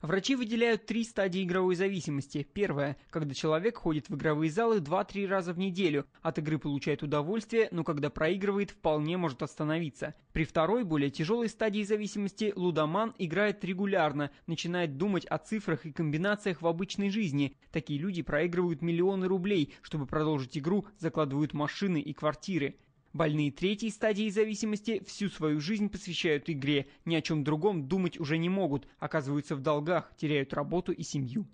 Врачи выделяют три стадии игровой зависимости. Первая, когда человек ходит в игровые залы 2-3 раза в неделю, от игры получает удовольствие, но когда проигрывает, вполне может остановиться. При второй, более тяжелой стадии зависимости, лудоман играет регулярно, начинает думать о цифрах и комбинациях в обычной жизни. Такие люди проигрывают миллионы рублей, чтобы продолжить игру, закладывают машины и квартиры. Больные третьей стадии зависимости всю свою жизнь посвящают игре, ни о чем другом думать уже не могут, оказываются в долгах, теряют работу и семью.